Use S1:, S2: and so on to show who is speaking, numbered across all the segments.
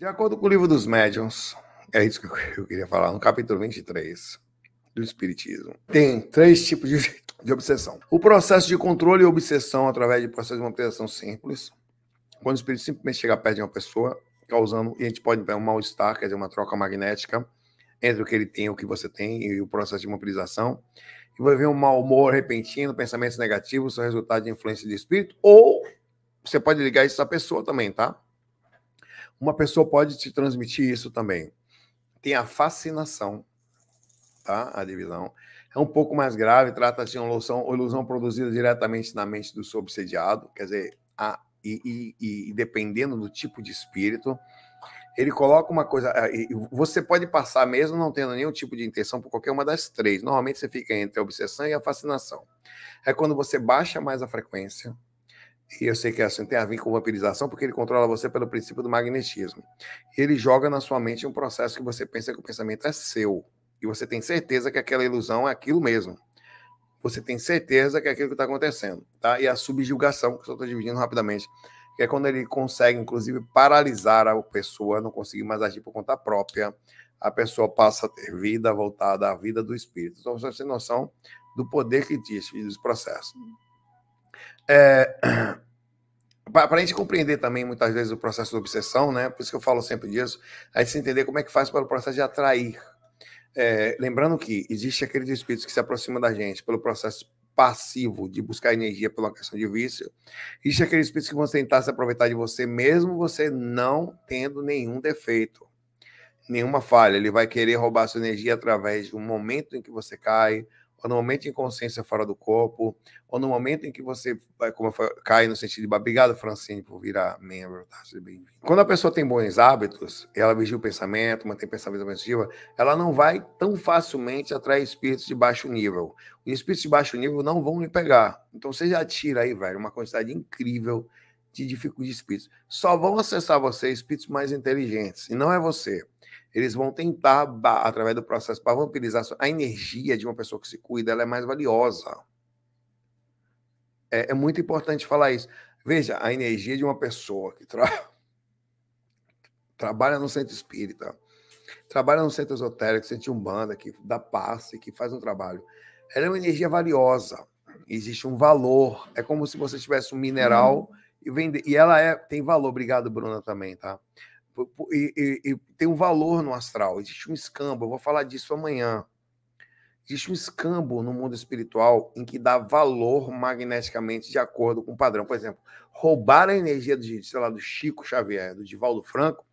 S1: De acordo com o livro dos médiuns, é isso que eu queria falar, no capítulo 23 do Espiritismo, tem três tipos de, de obsessão. O processo de controle e obsessão através de processo de manutenção simples, quando o espírito simplesmente chega perto de uma pessoa, causando, e a gente pode ver um mal-estar, quer dizer, uma troca magnética entre o que ele tem e o que você tem, e o processo de mobilização. E vai ver um mau humor repentino, pensamentos negativos, são resultado de influência de espírito, ou você pode ligar isso à pessoa também, tá? Uma pessoa pode te transmitir isso também. Tem a fascinação, tá? A divisão. É um pouco mais grave, trata-se de uma ilusão, uma ilusão produzida diretamente na mente do subsediado, quer dizer, a, e, e, e dependendo do tipo de espírito, ele coloca uma coisa. É, você pode passar mesmo não tendo nenhum tipo de intenção por qualquer uma das três. Normalmente você fica entre a obsessão e a fascinação. É quando você baixa mais a frequência, e eu sei que é assim tem a ver com vampirização, porque ele controla você pelo princípio do magnetismo. Ele joga na sua mente um processo que você pensa que o pensamento é seu, e você tem certeza que aquela ilusão é aquilo mesmo. Você tem certeza que é aquilo que está acontecendo, tá? E a subjugação, que eu estou dividindo rapidamente, que é quando ele consegue, inclusive, paralisar a pessoa, não conseguir mais agir por conta própria, a pessoa passa a ter vida voltada à vida do espírito. Então, você tem noção do poder que existe dos processos. É, para a gente compreender também muitas vezes o processo de obsessão, né? Por isso que eu falo sempre disso, a gente se entender como é que faz para o processo de atrair. É, lembrando que existe aqueles espíritos que se aproximam da gente pelo processo passivo de buscar energia pela questão de vício, existe aqueles espíritos que vão tentar se aproveitar de você, mesmo você não tendo nenhum defeito, nenhuma falha. Ele vai querer roubar sua energia através do momento em que você cai, ou no momento em consciência fora do corpo, ou no momento em que você como falei, cai no sentido de obrigado, Francine, por virar membro, tá? Seja bem-vindo. Quando a pessoa tem bons hábitos, ela vigia o pensamento, mantém o pensamento positivo, ela não vai tão facilmente atrair espíritos de baixo nível. Os espíritos de baixo nível não vão lhe pegar. Então você já tira aí, velho, uma quantidade incrível de dificuldade de espíritos. Só vão acessar você espíritos mais inteligentes, e não é você. Eles vão tentar, através do processo para vampirizar a energia de uma pessoa que se cuida, ela é mais valiosa. É, é muito importante falar isso. Veja, a energia de uma pessoa que tra... trabalha no centro espírita, trabalha no centro esotérico, centro umbanda, que dá passe, que faz um trabalho, ela é uma energia valiosa. Existe um valor. É como se você tivesse um mineral hum. e vender. E ela é tem valor. Obrigado, Bruna, também, tá? e, e, e tem um valor no astral. Existe um escambo, eu vou falar disso amanhã. Existe um escambo no mundo espiritual em que dá valor magneticamente de acordo com o padrão. Por exemplo, roubar a energia do, sei lá, do Chico Xavier, do Divaldo Franco,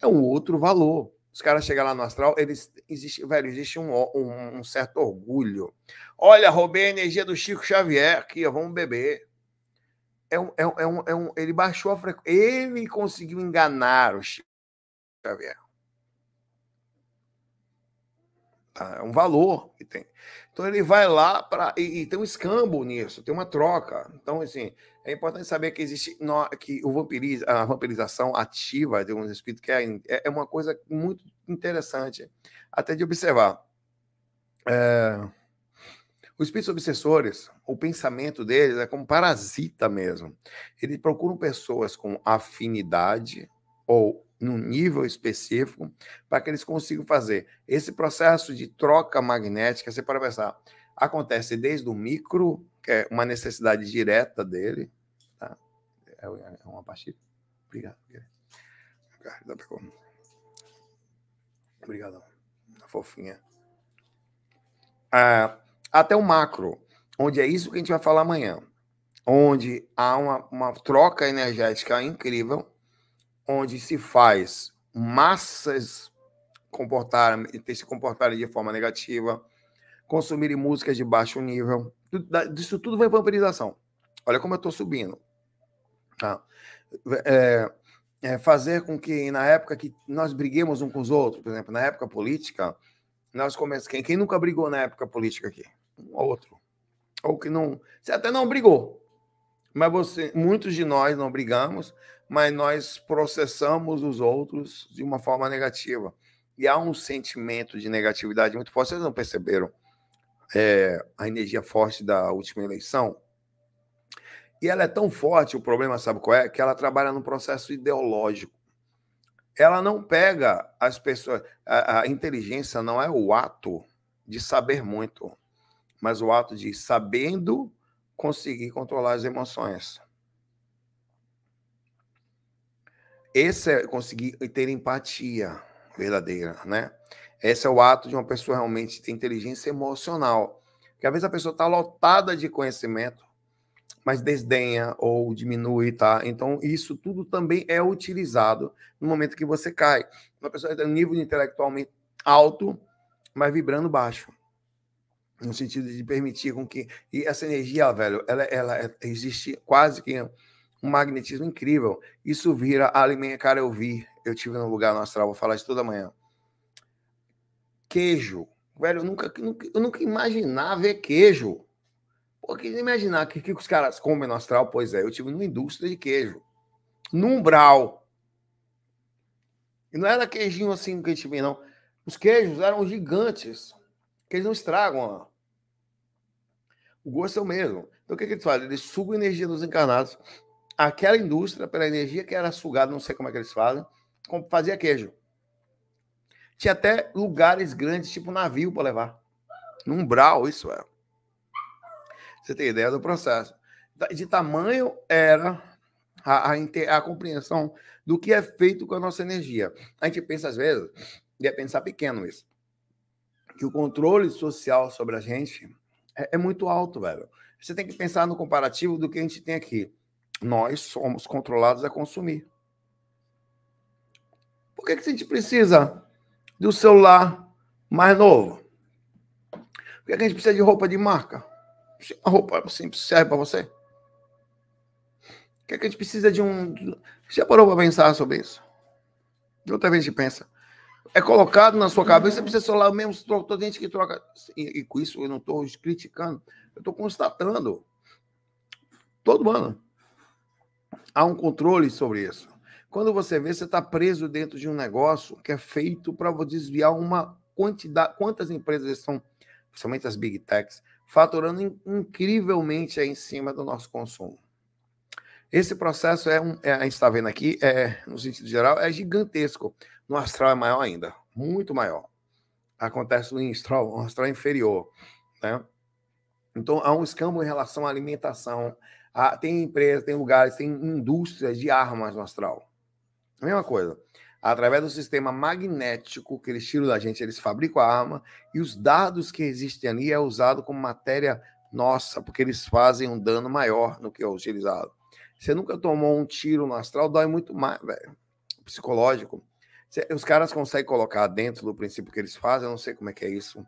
S1: é um outro valor. Os caras chegam lá no astral, eles existe, velho, existe um, um, um certo orgulho. Olha, roubei a energia do Chico Xavier aqui, ó, vamos beber é um, é um, é um, é um ele baixou a frequência. Ele conseguiu enganar o Chico Xavier. Tá, é um valor que tem. Então ele vai lá para. E, e, tem um escambo nisso, tem uma troca. Então, assim, é importante saber que existe no, que o vampiriz, a vampirização ativa de um espírito que é, é, é uma coisa muito interessante até de observar. É... Os espíritos obsessores, o pensamento deles é como parasita mesmo. Eles procuram pessoas com afinidade ou num nível específico para que eles consigam fazer. Esse processo de troca magnética, você pode pensar, acontece desde o micro, que é uma necessidade direta dele. Tá? É, é uma partida. Obrigado. Obrigado. Fofinha. Ah, até o macro, onde é isso que a gente vai falar amanhã, onde há uma, uma troca energética incrível, onde se faz massas comportarem, se comportarem de forma negativa, consumirem músicas de baixo nível, isso tudo vai vampirização. Olha como eu estou subindo. Tá? É, é fazer com que na época que nós briguemos um com os outros, por exemplo, na época política, nós começamos. Quem, quem nunca brigou na época política aqui? um ao outro. Ou que não. Você até não brigou. Mas você, muitos de nós não brigamos, mas nós processamos os outros de uma forma negativa. E há um sentimento de negatividade muito forte. Vocês não perceberam é, a energia forte da última eleição? E ela é tão forte, o problema sabe qual é? Que ela trabalha num processo ideológico. Ela não pega as pessoas. A, a inteligência não é o ato de saber muito mas o ato de sabendo conseguir controlar as emoções. Esse é conseguir ter empatia verdadeira, né? Esse é o ato de uma pessoa realmente ter inteligência emocional. Porque às vezes a pessoa está lotada de conhecimento, mas desdenha ou diminui, tá? Então, isso tudo também é utilizado no momento que você cai. Uma pessoa tem um nível intelectualmente alto, mas vibrando baixo no sentido de permitir com que e essa energia, velho, ela, ela existe quase que um magnetismo incrível. Isso vira alimento cara, eu vi, eu tive num lugar no astral, vou falar isso toda manhã. Queijo, velho, eu nunca, nunca eu nunca imaginava ver queijo. Porque imaginar que, que os caras comem no astral, pois é, eu tive numa indústria de queijo, num umbral. E não era queijinho assim que a gente vê, não. Os queijos eram gigantes, que eles não estragam ó. O gosto é o mesmo. Então o que, que eles fazem? Eles sugam a energia dos encarnados. Aquela indústria, pela energia que era sugada, não sei como é que eles fazem, fazia queijo. Tinha até lugares grandes, tipo navio, para levar. Num brau isso é. Você tem ideia do processo. Então, de tamanho era a, a, a, compreensão do que é feito com a nossa energia. A gente pensa, às vezes, ia é pensar pequeno isso que o controle social sobre a gente é, é muito alto, velho. Você tem que pensar no comparativo do que a gente tem aqui. Nós somos controlados a consumir. Por que, que a gente precisa do celular mais novo? Por que, que a gente precisa de roupa de marca? Uma roupa simples serve para você? Por que, que a gente precisa de um. Já parou para pensar sobre isso? outra vez a gente pensa é colocado na sua cabeça, precisa solar o mesmo troca, gente que troca. E, e, com isso eu não estou criticando, eu estou constatando. Todo ano. Há um controle sobre isso. Quando você vê, você está preso dentro de um negócio que é feito para desviar uma quantidade. Quantas empresas estão, principalmente as big techs, faturando incrivelmente em cima do nosso consumo? Esse processo é um. É, a gente está vendo aqui, é, no sentido geral, é gigantesco. No astral é maior ainda, muito maior. Acontece no astral, no astral inferior, né? Então há um escambo em relação à alimentação. Há, tem empresas, tem lugares, tem indústrias de armas no astral. A mesma coisa. Através do sistema magnético que eles tiram da gente, eles fabricam a arma e os dados que existem ali é usado como matéria nossa, porque eles fazem um dano maior no que é utilizado. Você nunca tomou um tiro no astral, dói muito mais, velho. Psicológico. Os caras conseguem colocar dentro do princípio que eles fazem, eu não sei como é que é isso.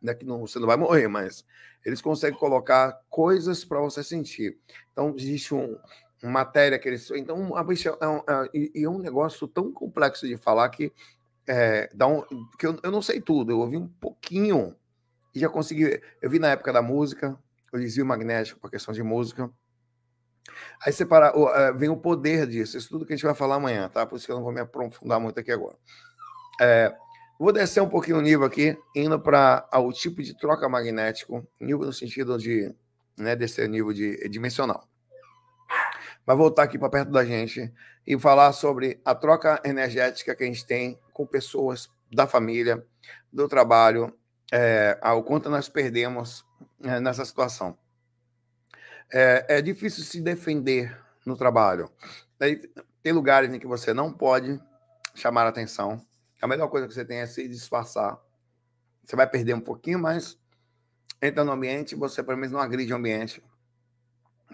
S1: Daqui é não, você não vai morrer, mas eles conseguem colocar coisas para você sentir. Então, existe um, uma matéria que eles. Então, a bicha, é um, é, e é um negócio tão complexo de falar que, é, dá um, que eu, eu não sei tudo, eu ouvi um pouquinho e já consegui. Eu vi na época da música, eu desvio magnético para questão de música Aí separa, eh, vem o poder disso. Isso tudo que a gente vai falar amanhã, tá? Por isso que eu não vou me aprofundar muito aqui agora. É, vou descer um pouquinho o nível aqui, indo para o tipo de troca magnético, nível no sentido de né, descer nível de, eh, dimensional. Vai voltar aqui para perto da gente e falar sobre a troca energética que a gente tem com pessoas da família, do trabalho, é, o quanto nós perdemos nessa situação. É, é difícil se defender no trabalho. Tem lugares em que você não pode chamar atenção. A melhor coisa que você tem é se disfarçar. Você vai perder um pouquinho, mas entra no ambiente, você pelo menos não agride o ambiente.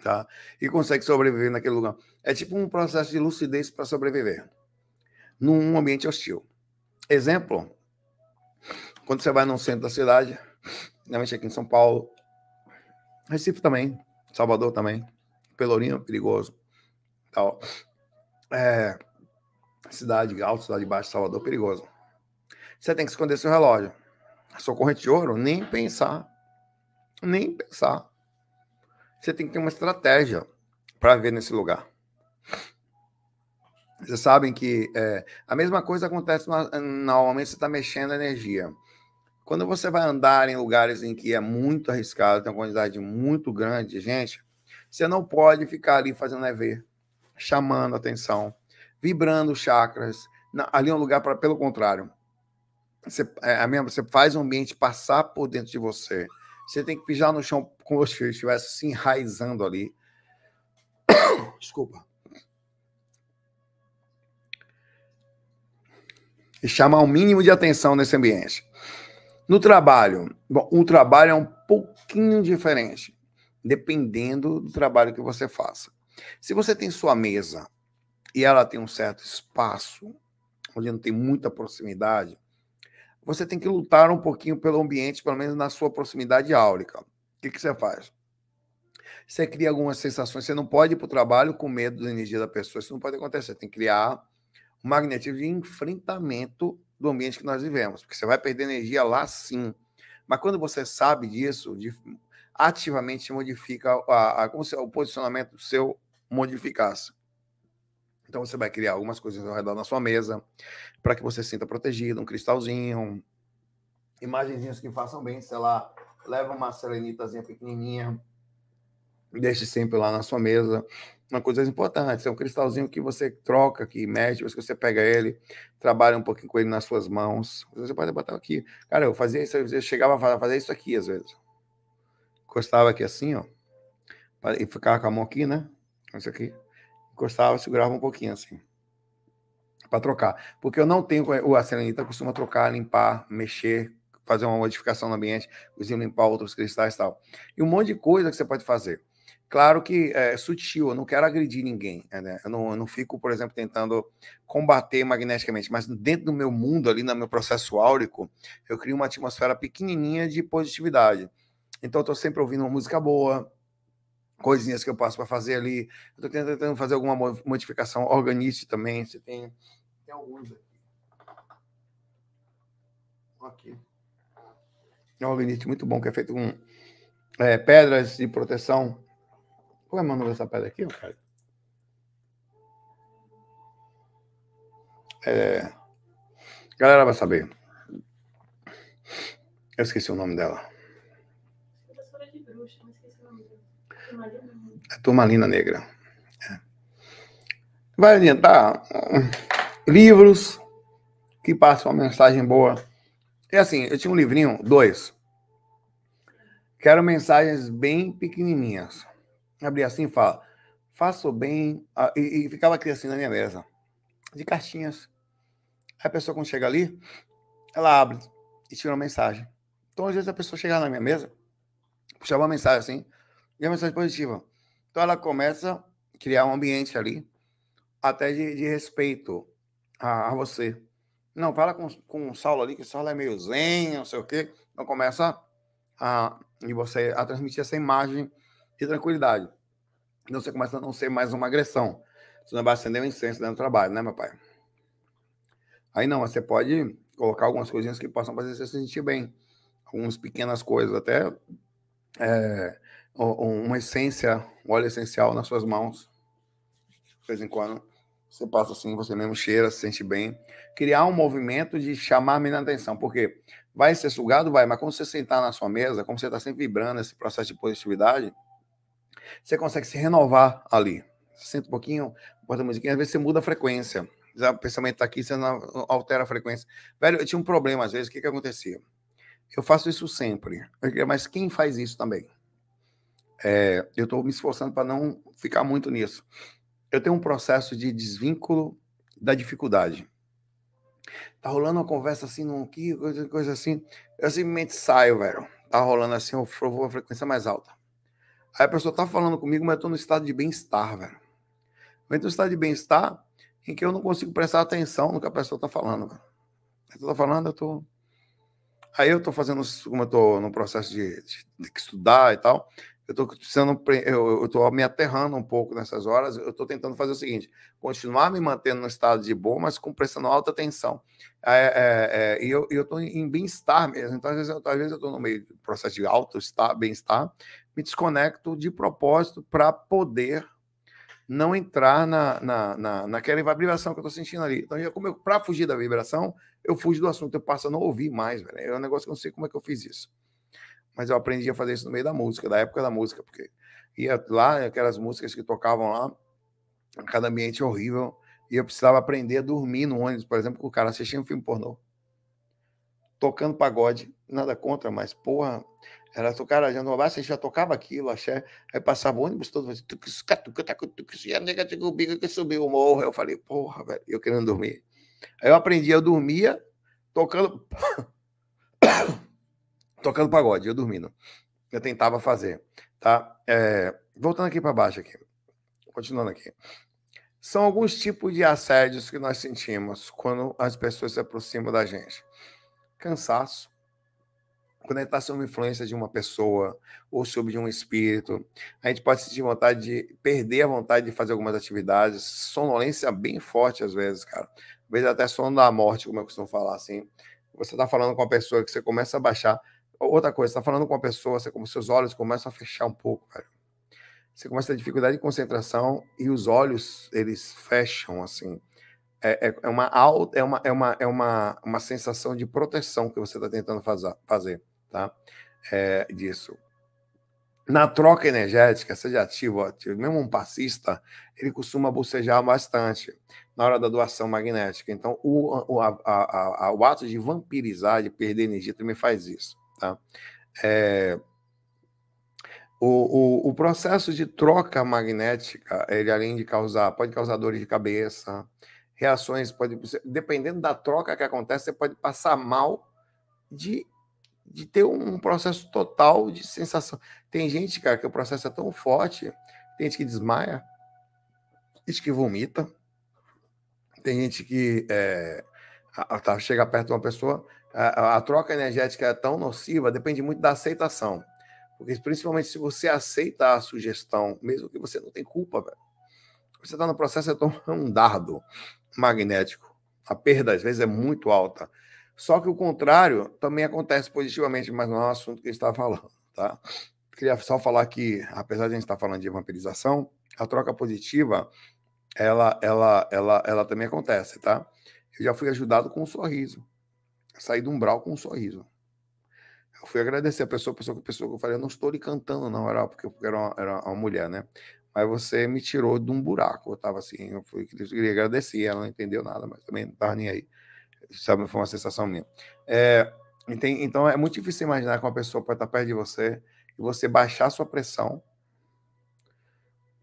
S1: Tá? E consegue sobreviver naquele lugar. É tipo um processo de lucidez para sobreviver num ambiente hostil. Exemplo, quando você vai num centro da cidade, realmente aqui em São Paulo, Recife também, Salvador também. Pelourinho, perigoso. Tal. É, cidade alta, cidade baixa, Salvador, perigoso. Você tem que esconder seu relógio. A sua corrente de ouro, nem pensar. Nem pensar. Você tem que ter uma estratégia para ver nesse lugar. Vocês sabem que é, a mesma coisa acontece na, normalmente você está mexendo a energia. Quando você vai andar em lugares em que é muito arriscado, tem uma quantidade muito grande de gente, você não pode ficar ali fazendo EV, chamando atenção, vibrando chakras. Ali é um lugar para, pelo contrário, você, é, é mesmo, você faz o ambiente passar por dentro de você. Você tem que pisar no chão como se estivesse se enraizando ali. Desculpa. E chamar o mínimo de atenção nesse ambiente. No trabalho, bom, o trabalho é um pouquinho diferente, dependendo do trabalho que você faça. Se você tem sua mesa e ela tem um certo espaço, onde não tem muita proximidade, você tem que lutar um pouquinho pelo ambiente, pelo menos na sua proximidade áulica. O que, que você faz? Você cria algumas sensações. Você não pode ir para o trabalho com medo da energia da pessoa. Isso não pode acontecer. Você tem que criar um magnetismo de enfrentamento do ambiente que nós vivemos, porque você vai perder energia lá sim. Mas quando você sabe disso, ativamente modifica a, a, como se o posicionamento seu modificasse. Então você vai criar algumas coisas ao redor da sua mesa para que você se sinta protegido, um cristalzinho, imagenzinhas que façam bem, sei lá, leva uma serenitazinha pequenininha, Deixe sempre lá na sua mesa uma coisa importante. É um cristalzinho que você troca, que mexe, que você pega ele, trabalha um pouquinho com ele nas suas mãos. Você pode botar aqui. Cara, eu fazia isso, eu chegava a fazer isso aqui às vezes. Encostava aqui assim, ó. E ficava com a mão aqui, né? Isso aqui. Encostava, segurava um pouquinho assim. Para trocar. Porque eu não tenho. É, o Serenita costuma trocar, limpar, mexer, fazer uma modificação no ambiente, inclusive limpar outros cristais e tal. E um monte de coisa que você pode fazer. Claro que é sutil, eu não quero agredir ninguém. É, né? Eu, não, eu não fico, por exemplo, tentando combater magneticamente, mas dentro do meu mundo, ali no meu processo áurico, eu crio uma atmosfera pequenininha de positividade. Então, eu estou sempre ouvindo uma música boa, coisinhas que eu passo para fazer ali. Estou tentando fazer alguma modificação organiste também. Você tem, tem alguns aqui. Aqui. É um organite muito bom que é feito com é, pedras de proteção qual é o nome dessa pedra aqui, É... Galera vai saber. Eu esqueci o nome dela. De bruxa, lina É Turmalina Negra. É. Vai adiantar hum, livros que passam uma mensagem boa. É assim, eu tinha um livrinho, dois, Quero eram mensagens bem pequenininhas abria assim e fala, faço bem, e, e ficava aqui assim na minha mesa, de cartinhas. Aí a pessoa quando chega ali, ela abre e tira uma mensagem. Então às vezes a pessoa chega na minha mesa, puxa uma mensagem assim, e uma mensagem positiva. Então ela começa a criar um ambiente ali, até de, de respeito a, a, você. Não, fala com, com o Saulo ali, que o Saulo é meio zen, não sei o quê. Então começa a, e você a transmitir essa imagem e tranquilidade. Então você começa a não ser mais uma agressão. Você não vai acender um incenso dentro do trabalho, né, meu pai? Aí não, você pode colocar algumas coisinhas que possam fazer você se sentir bem. Algumas pequenas coisas, até é, uma essência, um óleo essencial nas suas mãos. De vez em quando você passa assim, você mesmo cheira, se sente bem. Criar um movimento de chamar a minha atenção, porque vai ser sugado, vai, mas quando você sentar na sua mesa, como você está sempre vibrando esse processo de positividade, você consegue se renovar ali. Senta um pouquinho, bota a musiquinha, às vezes você muda a frequência. O pensamento está aqui, você altera a frequência. Velho, eu tinha um problema às vezes, o que, que acontecia? Eu faço isso sempre, mas quem faz isso também? É, eu estou me esforçando para não ficar muito nisso. Eu tenho um processo de desvínculo da dificuldade. Tá rolando uma conversa assim, não aqui, coisa, coisa assim. Eu simplesmente saio, velho. Tá rolando assim, eu vou a frequência mais alta. Aí a pessoa tá falando comigo, mas eu tô no estado de bem-estar, velho. Eu entro no estado de bem-estar em que eu não consigo prestar atenção no que a pessoa tá falando, velho. Eu tô falando, eu tô. Aí eu tô fazendo, como eu tô no processo de, de, de estudar e tal, eu estou eu me aterrando um pouco nessas horas. Eu estou tentando fazer o seguinte: continuar me mantendo no estado de bom, mas com prestando alta atenção. É, é, é, e eu estou em bem-estar mesmo. Então, às vezes, eu, às vezes eu estou no meio do processo de alto bem-estar, me desconecto de propósito para poder não entrar na, na, na, naquela vibração que eu estou sentindo ali. Então, para fugir da vibração, eu fujo do assunto, eu passo a não ouvir mais. Velho. É um negócio que eu não sei como é que eu fiz isso mas eu aprendi a fazer isso no meio da música, da época da música, porque ia lá, aquelas músicas que tocavam lá, cada ambiente horrível, e eu precisava aprender a dormir no ônibus, por exemplo, com o cara assistindo um filme pornô, tocando pagode, nada contra, mas porra, era tocar a gente abraço, a gente já tocava aquilo, axé, aí passava o ônibus todo, e a nega o bico que subiu o morro, eu falei, porra, velho, eu querendo dormir. Aí eu aprendi, eu dormia tocando tocando pagode, eu dormindo. Eu tentava fazer, tá? É, voltando aqui para baixo aqui, continuando aqui. São alguns tipos de assédios que nós sentimos quando as pessoas se aproximam da gente. Cansaço, quando a gente está sob influência de uma pessoa ou sob de um espírito, a gente pode sentir vontade de perder a vontade de fazer algumas atividades, sonolência bem forte às vezes, cara. Às vezes até sono da morte, como eu costumo falar assim. Você está falando com uma pessoa que você começa a baixar Outra coisa, você está falando com uma pessoa, você, como seus olhos começam a fechar um pouco, Você começa a ter dificuldade de concentração e os olhos, eles fecham, assim. É, é, é uma, é, uma, é, uma, é uma, uma sensação de proteção que você está tentando fazer, fazer tá? É, disso. Na troca energética, seja ativo ou ativo, mesmo um passista, ele costuma bocejar bastante na hora da doação magnética. Então, o, o, a, a, a, o ato de vampirizar, de perder energia, também faz isso. Tá? É, o, o, o, processo de troca magnética, ele além de causar, pode causar dores de cabeça, reações, pode, dependendo da troca que acontece, você pode passar mal de, de ter um processo total de sensação. Tem gente, cara, que o processo é tão forte, tem gente que desmaia, gente que vomita, tem gente que é, a, a, tá, chega perto de uma pessoa, a, a, troca energética é tão nociva depende muito da aceitação. Porque principalmente se você aceita a sugestão, mesmo que você não tem culpa, velho. Você está no processo de tomar um dardo magnético. A perda, às vezes, é muito alta. Só que o contrário também acontece positivamente, mas não é o assunto que a gente está falando, tá? Queria só falar que, apesar de a gente estar tá falando de vampirização, a troca positiva, ela, ela, ela, ela também acontece, tá? Eu já fui ajudado com um sorriso saí um brau com um sorriso. Eu fui agradecer a pessoa, a pessoa, a pessoa que eu falei, eu não estou lhe cantando, não, era porque era uma, era uma mulher, né? Mas você me tirou de um buraco. Eu estava assim, eu fui, eu queria agradecer, ela não entendeu nada, mas também não estava nem aí. Sabe, foi uma sensação minha. É, então é muito difícil imaginar que uma pessoa pode estar perto de você e você baixar sua pressão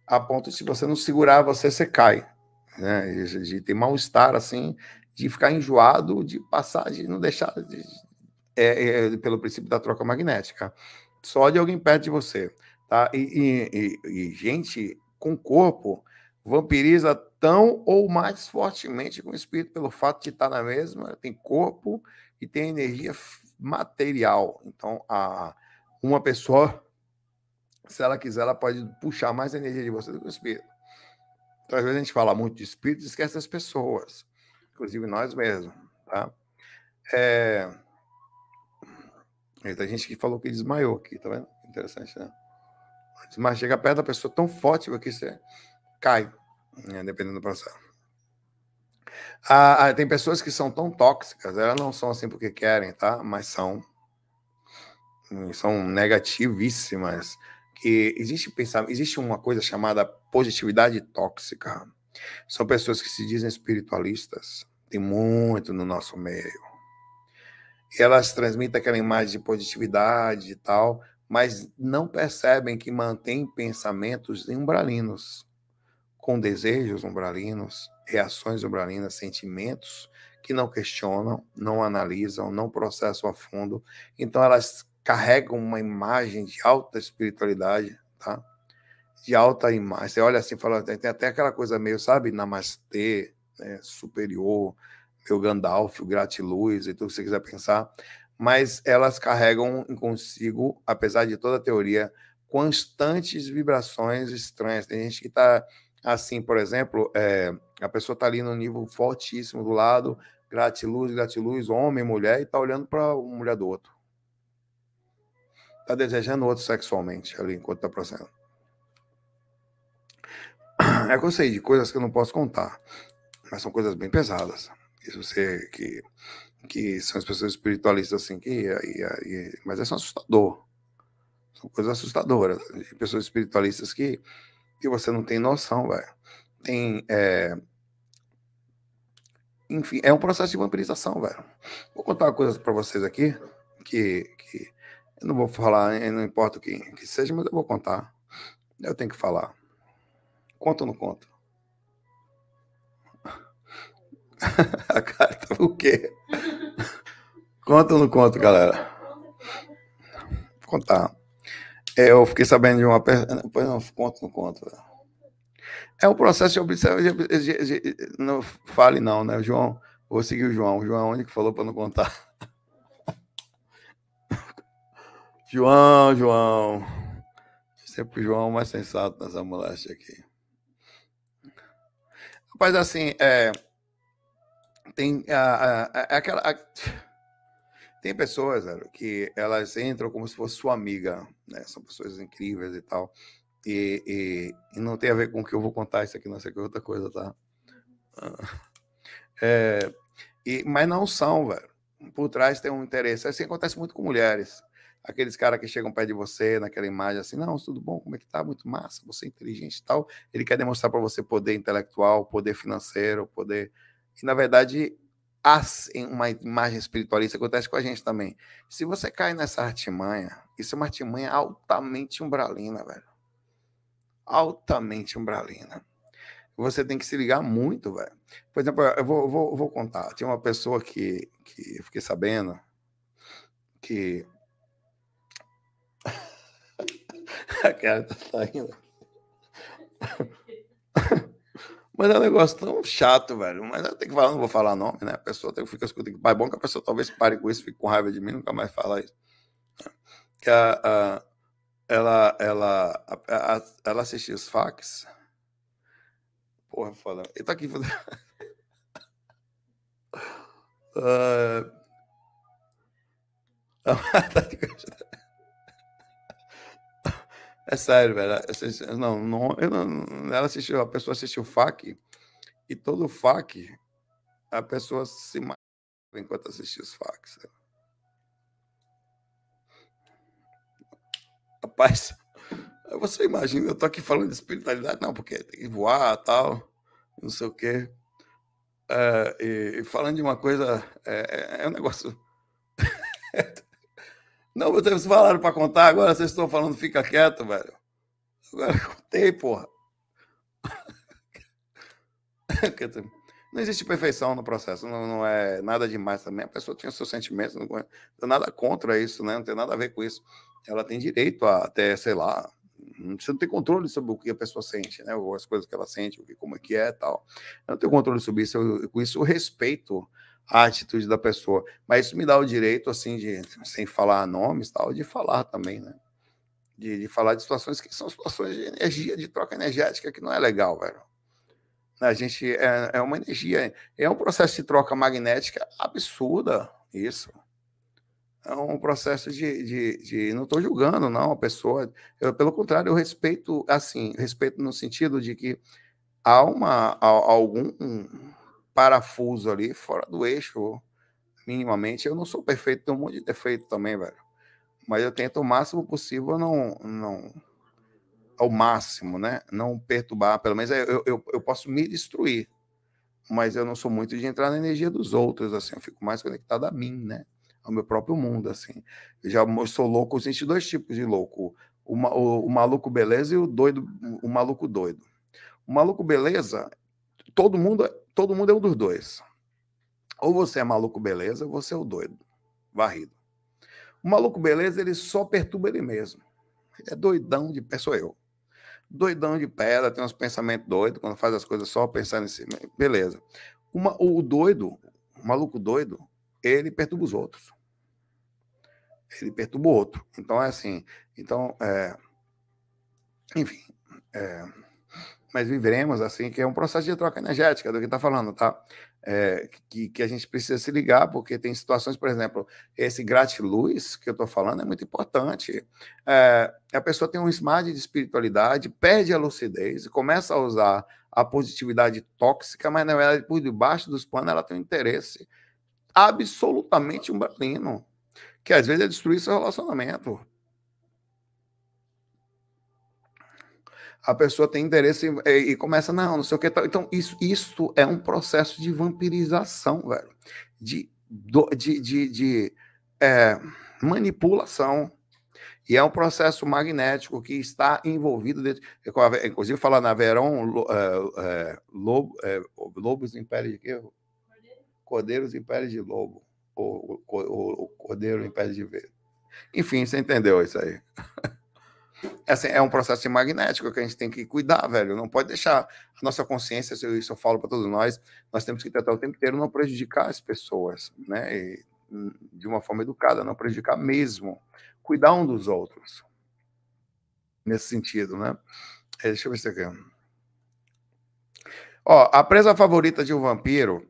S1: a ponto de se você não segurar você, você cai. Né? De, de ter mal-estar assim, de ficar enjoado, de passar, de não deixar de, é, é, pelo princípio da troca magnética. Só de alguém perto de você. Tá? E, e, e, e gente com corpo vampiriza tão ou mais fortemente com o espírito pelo fato de estar tá na mesma, tem corpo e tem energia material. Então, a, uma pessoa, se ela quiser, ela pode puxar mais energia de você do que o espírito. Então, às vezes a gente fala muito de espírito e esquece as pessoas inclusive nós mesmos, tá? É... Tem gente que falou que desmaiou aqui, tá vendo? Interessante, né? Mas chega perto da pessoa tão forte que você cai, né? dependendo do processo. Ah, ah, tem pessoas que são tão tóxicas, elas não são assim porque querem, tá? Mas são. São negativíssimas. Que existe, pensar, existe uma coisa chamada positividade tóxica. São pessoas que se dizem espiritualistas, tem muito no nosso meio. E elas transmitem aquela imagem de positividade e tal, mas não percebem que mantêm pensamentos umbralinos, com desejos umbralinos, reações umbralinas, sentimentos que não questionam, não analisam, não processam a fundo. Então elas carregam uma imagem de alta espiritualidade, tá? de alta imagem. Você olha assim, fala, tem até aquela coisa meio, sabe, namastê, né, superior, meu Gandalf, o gratiluz e tudo que você quiser pensar, mas elas carregam consigo, apesar de toda a teoria, constantes vibrações estranhas. Tem gente que está assim, por exemplo, é, a pessoa está ali no nível fortíssimo do lado, gratiluz, gratiluz, homem, mulher, e está olhando para uma mulher do outro. Está desejando outro sexualmente ali enquanto está processando. É que eu sei de coisas que eu não posso contar, mas são coisas bem pesadas. Isso você que que são as pessoas espiritualistas assim que aí mas é só assustador. São coisas assustadoras. De pessoas espiritualistas que que você não tem noção, velho. Tem é, enfim, é um processo de vampirização, velho. Vou contar uma coisa para vocês aqui que que eu não vou falar, não importa quem que seja, mas eu vou contar. Eu tenho que falar. Conto ou não conto? A tá o quê? Conto ou não conto, galera? Vou contar. É, eu fiquei sabendo de uma pessoa. Pois não, conto ou não conto? É um processo de observação. Não fale, não, né, João? Vou seguir o João. O João é o único que falou para não contar. João, João. Sempre o João é mais sensato nessa moléstia aqui. Mas assim, é, tem a, é aquela. A, tem pessoas que elas entram como se fosse sua amiga, né? São pessoas incríveis e tal. E, e, e, não tem a ver com o que eu vou contar isso aqui, não sei que é outra coisa, tá? Ah. É, e, mas não são, velho. Por trás tem um interesse. Assim acontece muito com mulheres aqueles caras que chegam perto de você, naquela imagem assim, não, tudo bom, como é que tá? Muito massa, você é inteligente e tal. Ele quer demonstrar para você poder intelectual, poder financeiro, poder. E, na verdade, uma imagem espiritualista acontece com a gente também. Se você cai nessa artimanha, isso é uma artimanha altamente umbralina, velho. Altamente umbralina. Você tem que se ligar muito, velho. Por exemplo, eu vou, vou, vou contar. Tinha uma pessoa que, que eu fiquei sabendo que A cara tá saindo. Mas é um negócio tão chato, velho. Mas eu tenho que falar, não vou falar nome, né? A pessoa tem, ficar escutando. É bom que a pessoa talvez pare com isso, fique com raiva de mim, nunca mais fala isso. Que a, a ela, ela, a, a, ela assistiu os fax. Porra, foda. Ele tá aqui. uh... É sério, velho. É, não, não, eu não, ela assistiu, a pessoa assistiu o FAC e todo o FAC, a pessoa se mata enquanto assistia os FACs. Rapaz, você imagina, eu tô aqui falando de espiritualidade, não, porque tem que voar tal, não sei o quê. É, e, e, falando de uma coisa, é, é, é um negócio. É não, vocês falaram para contar, agora vocês estão falando fica quieto, velho. Agora contei, porra. Não existe perfeição no processo, não, não, é nada demais também. A pessoa tem os seus sentimentos, não, é tem nada contra isso, né? não tem nada a ver com isso. Ela tem direito a até, sei lá, você não tem controle sobre o que a pessoa sente, né? Ou as coisas que ela sente, o que, como é que é tal. Eu não tenho controle sobre isso. Eu, com isso, eu respeito a atitude da pessoa. Mas isso me dá o direito, assim, de, sem falar nomes tal, de falar também, né? De, de falar de situações que são situações de energia, de troca energética, que não é legal, velho. A gente é, é uma energia, é um processo de troca magnética absurda, isso. É um processo de. de, de não estou julgando, não, a pessoa. Eu, pelo contrário, eu respeito, assim, respeito no sentido de que há uma. Há algum parafuso ali fora do eixo, minimamente. Eu não sou perfeito, tenho um monte de defeito também, velho. Mas eu tento o máximo possível não. não ao máximo, né? Não perturbar, pelo menos eu, eu, eu posso me destruir, mas eu não sou muito de entrar na energia dos outros, assim, eu fico mais conectado a mim, né? Ao meu próprio mundo, assim. Eu já eu sou louco, existe dois tipos de louco: o, o, o maluco beleza e o doido, o maluco doido. O maluco beleza, todo mundo todo mundo é um dos dois. Ou você é maluco beleza, ou você é o doido, varrido. O maluco beleza, ele só perturba ele mesmo. Ele é doidão de pé, sou eu. Doidão de pedra, tem uns pensamentos doidos, quando faz as coisas só pensando em si. Né, beleza. Uma, o doido, o maluco doido, ele perturba os outros. Ele perturba o outro. Então é assim. Então, é, enfim. É, mas viveremos assim, que é um processo de troca energética, do que está falando, tá? É, que, que a gente precisa se ligar, porque tem situações, por exemplo, esse gratiluz que eu estou falando é muito importante. É, a pessoa tem um smart de espiritualidade, perde a lucidez, começa a usar a positividade tóxica, mas na verdade, por debaixo dos panos, ela tem um interesse absolutamente um umbralino, que às vezes é destruir seu relacionamento. a pessoa tem interesse e, é, e começa, não, não sei o que. Tal. Então, isso, isso é um processo de vampirização, velho. De, do, de, de, de é, manipulação. E é um processo magnético que está envolvido dentro. Inclusive, falar na Verão, lo, é, é, lobo, é, lobos em pé de quê? Cordeiros em pé de lobo. Ou, ou, ou cordeiro em pé de verde. Enfim, você entendeu isso aí. assim, é um processo magnético que a gente tem que cuidar, velho. Não pode deixar a nossa consciência, isso eu falo para todos nós, nós temos que tentar o tempo inteiro não prejudicar as pessoas, né? E, hum, de uma forma educada, não prejudicar mesmo. Cuidar um dos outros. Nesse sentido, né? É, deixa eu ver se aqui. Ó, a presa favorita de um vampiro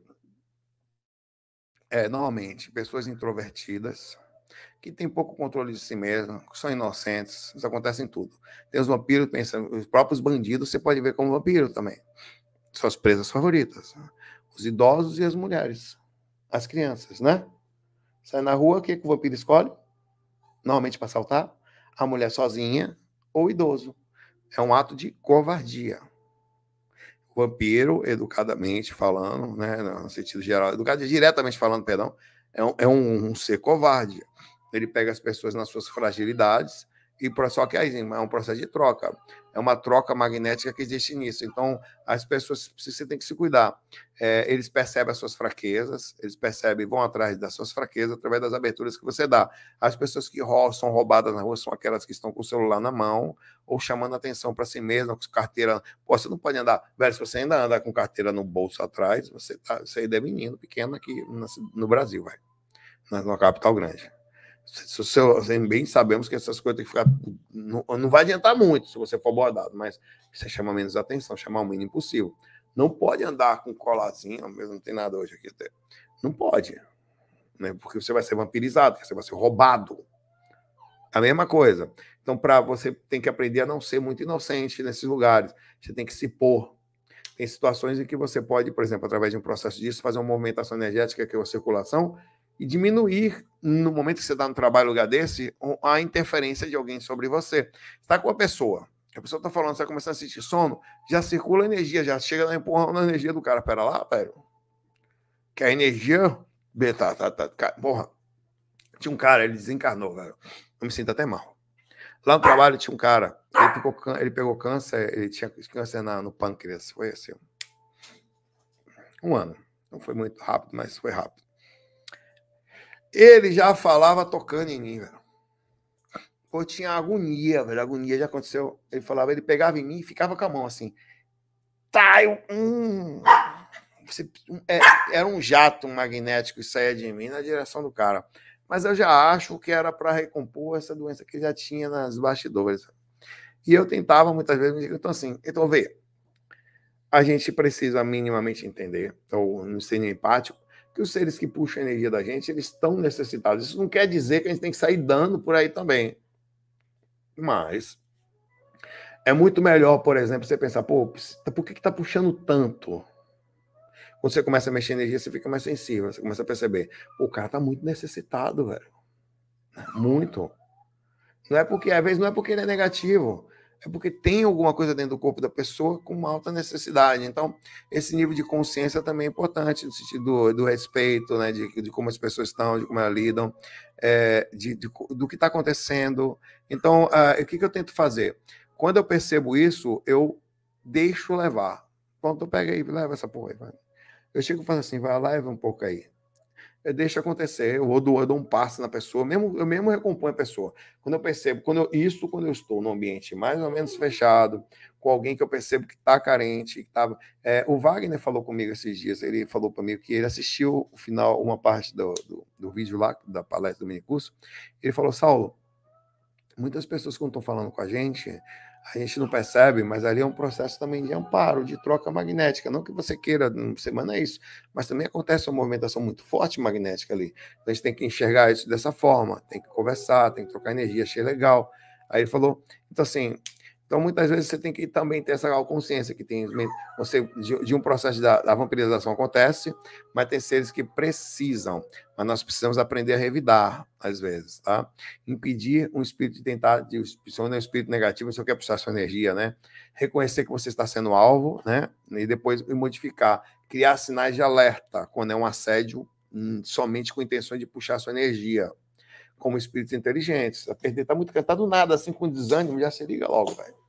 S1: é normalmente pessoas introvertidas, que tem pouco controle de si mesmo, que são inocentes, isso acontece em tudo. Tem os vampiros, pensando, os próprios bandidos, você pode ver como vampiro também. Suas presas favoritas, né? os idosos e as mulheres, as crianças, né? Sai na rua, o que, que o vampiro escolhe? Normalmente para assaltar, a mulher sozinha ou idoso. É um ato de covardia. O vampiro, educadamente falando, né, no sentido geral, educado diretamente falando, perdão, é um, é um, um ser covarde. Ele pega as pessoas nas suas fragilidades e só que aí é um processo de troca é uma troca magnética que existe nisso. Então, as pessoas precisam tem que se cuidar. É, eles percebem as suas fraquezas, eles percebem, vão atrás das suas fraquezas através das aberturas que você dá. As pessoas que são roubadas na rua são aquelas que estão com o celular na mão ou chamando atenção para si mesma, com carteira. Pô, você não pode andar. Velho, se você ainda anda com carteira no bolso atrás, você, tá, você ainda é menino pequeno aqui no, no Brasil, vai. Na, na capital grande. Se, assim, bem sabemos que essas coisas que ficar. Não, não vai adiantar muito se você for bordado, mas você chama menos atenção, chamar o mínimo possível. Não pode andar com colazinho, mesmo não tem nada hoje aqui até. Não pode. Né? Porque você vai ser vampirizado, você vai ser roubado. A mesma coisa. Então, para você tem que aprender a não ser muito inocente nesses lugares. Você tem que se pôr. Tem situações em que você pode, por exemplo, através de um processo disso, fazer uma movimentação energética, que é uma circulação, e diminuir, no momento que você está no trabalho lugar desse, a interferência de alguém sobre você. Está com a pessoa, a pessoa está falando, você está começando a sentir sono, já circula energia, já chega a empurrar na energia do cara. Pera lá, velho. Que a energia. beta tá, tá, tá, porra. Tinha um cara, ele desencarnou, velho. Eu me sinto até mal. Lá no trabalho tinha um cara, ele, ficou, ele pegou câncer, ele tinha câncer na, no pâncreas. Foi assim. Um ano. Não foi muito rápido, mas foi rápido. Ele já falava tocando em mim, velho. Eu tinha agonia, velho. Agonia já aconteceu. Ele falava, ele pegava em mim e ficava com a mão assim. Tá, eu. Hum. Você, hum, é, era um jato magnético que saía é de mim na direção do cara. Mas eu já acho que era para recompor essa doença que ele já tinha nas bastidores. E eu tentava muitas vezes, me então assim, então vê, a gente precisa minimamente entender, ou não ser empático, que os seres que puxam a energia da gente, eles estão necessitados. Isso não quer dizer que a gente tem que sair dando por aí também. Mas é muito melhor, por exemplo, você pensar, pô, tá, por que está puxando tanto? Quando você começa a mexer energia, você fica mais sensível, você começa a perceber, o cara tá muito necessitado, velho. Muito. Não é porque, às vezes, não é porque ele é negativo, é porque tem alguma coisa dentro do corpo da pessoa com uma alta necessidade. Então, esse nível de consciência também é importante no sentido do, do respeito, né, de, de, como as pessoas estão, de como elas lidam, é, de, de, do que está acontecendo. Então, uh, o que, que eu tento fazer? Quando eu percebo isso, eu deixo levar. Pronto, pega aí, leva essa porra aí. Vai. Eu chego e falo assim, vai lá e um pouco aí. É, deixa acontecer, eu dou, eu dou um passo na pessoa, mesmo, eu mesmo recomponho a pessoa. Quando eu percebo, quando eu, isso quando eu estou num ambiente mais ou menos fechado, com alguém que eu percebo que está carente, que tava, é, o Wagner falou comigo esses dias, ele falou para mim que ele assistiu o final, uma parte do, do, do vídeo lá, da palestra do mini curso, ele falou, Saulo, muitas pessoas quando estão falando com a gente, a gente não percebe, mas ali é um processo também de amparo, de troca magnética. Não que você queira, não semana é isso, mas também acontece uma movimentação muito forte magnética ali. Então a gente tem que enxergar isso dessa forma, tem que conversar, tem que trocar energia, achei legal. Aí ele falou, então assim, então, muitas vezes, você tem que também ter essa consciência que tem você, de, de um processo da, da, vampirização acontece, mas tem seres que precisam. Mas nós precisamos aprender a revidar, às vezes, tá? Impedir um espírito de tentar, de, se um espírito negativo, você quer puxar sua energia, né? Reconhecer que você está sendo alvo, né? E depois modificar. Criar sinais de alerta quando é um assédio hum, somente com intenção de puxar sua energia. Como espíritos inteligentes. A perder tá muito cantado nada, assim, com desânimo, já se liga logo, velho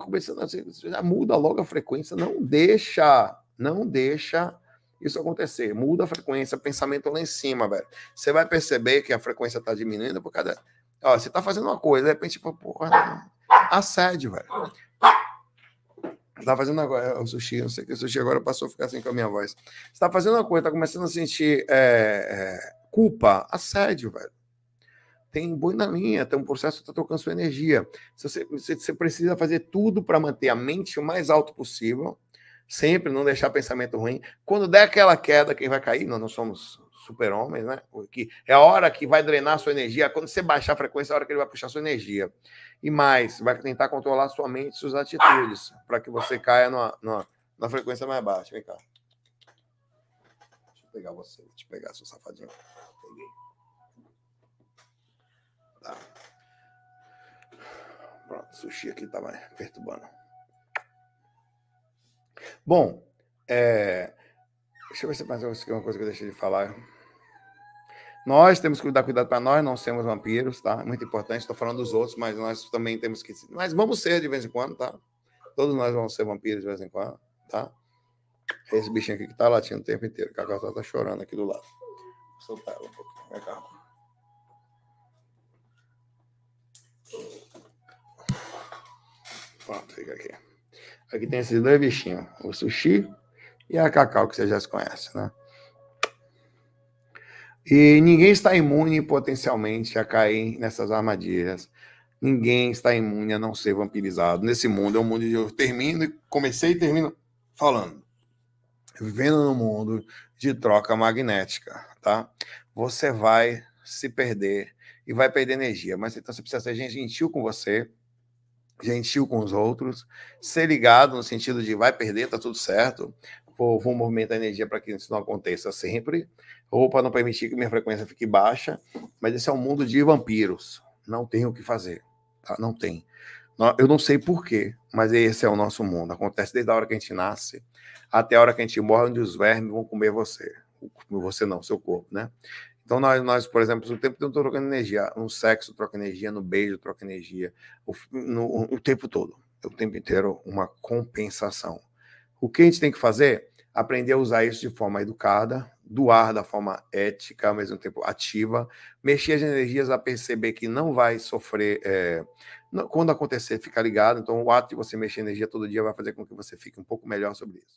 S1: começando assim, assim já muda logo a frequência, não deixa, não deixa isso acontecer. Muda a frequência, pensamento lá em cima, velho. Você vai perceber que a frequência tá diminuindo por causa. Ó, você tá fazendo uma coisa, de repente, tipo, porra, assédio, velho. Tá fazendo agora, é, o sushi, não sei o que, o sushi agora passou a ficar assim com a minha voz. Você tá fazendo uma coisa, tá começando a sentir é, é, culpa, assédio, velho tem boi na linha, tem um processo que está trocando sua energia. Você, você precisa fazer tudo para manter a mente o mais alto possível, sempre não deixar pensamento ruim. Quando der aquela queda, quem vai cair? Nós não somos super-homens, né? Porque é a hora que vai drenar sua energia. Quando você baixar a frequência, é a hora que ele vai puxar sua energia. E mais, vai tentar controlar sua mente suas atitudes, para que você caia numa, numa, na frequência mais baixa. Vem cá. Deixa eu pegar você, vou te pegar, seu safadinho. Peguei tá. Pronto, sushi aqui tá mais perturbando. Bom, é... deixa eu ver se mais uma coisa que eu deixei de falar. Nós temos que dar cuidado para nós não sermos vampiros, tá? Muito importante, estou falando dos outros, mas nós também temos que. Mas vamos ser de vez em quando, tá? Todos nós vamos ser vampiros de vez em quando, tá? Esse bichinho aqui que tá latindo o tempo inteiro, que a Cacau tá chorando aqui do lado. Vou soltar ela um pouquinho, né, calma. Pronto, fica aqui. Aqui tem esses dois bichinhos, o sushi e a cacau, que você já conhece, né? E ninguém está imune potencialmente a cair nessas armadilhas. Ninguém está imune a não ser vampirizado. Nesse mundo é um mundo de eu termino e comecei e termino falando. Vivendo no mundo de troca magnética, tá? Você vai se perder e vai perder energia. Mas então você precisa ser gentil com você, gentil com os outros, ser ligado no sentido de vai perder, tá tudo certo, vou, vou movimentar energia para que isso não aconteça sempre, ou para não permitir que minha frequência fique baixa. Mas esse é um mundo de vampiros, não tem o que fazer, tá? não tem. Eu não sei porquê, mas esse é o nosso mundo. Acontece desde a hora que a gente nasce até a hora que a gente morre, onde os vermes vão comer você. Você não, seu corpo, né? Então, nós, nós, por exemplo, o tempo todo trocando energia. No sexo, troca energia. No beijo, troca energia. O, no, o tempo todo. O tempo inteiro, uma compensação. O que a gente tem que fazer? Aprender a usar isso de forma educada, doar da forma ética, ao mesmo tempo ativa, mexer as energias a perceber que não vai sofrer. É, quando acontecer, ficar ligado. Então, o ato de você mexer energia todo dia vai fazer com que você fique um pouco melhor sobre isso.